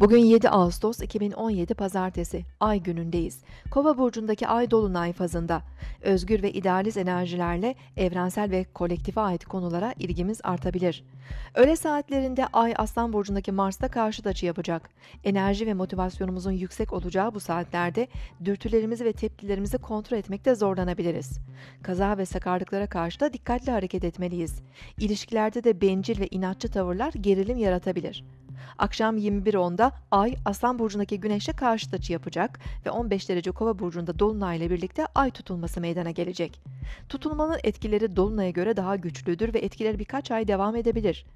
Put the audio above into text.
Bugün 7 Ağustos 2017 Pazartesi, Ay günündeyiz. Kova burcundaki Ay dolunay fazında. Özgür ve idealiz enerjilerle evrensel ve kolektife ait konulara ilgimiz artabilir. Öğle saatlerinde Ay Aslan burcundaki Mars'ta karşıt açı yapacak. Enerji ve motivasyonumuzun yüksek olacağı bu saatlerde dürtülerimizi ve tepkilerimizi kontrol etmekte zorlanabiliriz. Kaza ve sakarlıklara karşı da dikkatli hareket etmeliyiz. İlişkilerde de bencil ve inatçı tavırlar gerilim yaratabilir. Akşam 21.10'da Ay Aslan Burcu'ndaki Güneş'e karşıt açı yapacak ve 15 derece Kova Burcu'nda Dolunay ile birlikte Ay tutulması meydana gelecek. Tutulmanın etkileri Dolunay'a göre daha güçlüdür ve etkileri birkaç ay devam edebilir.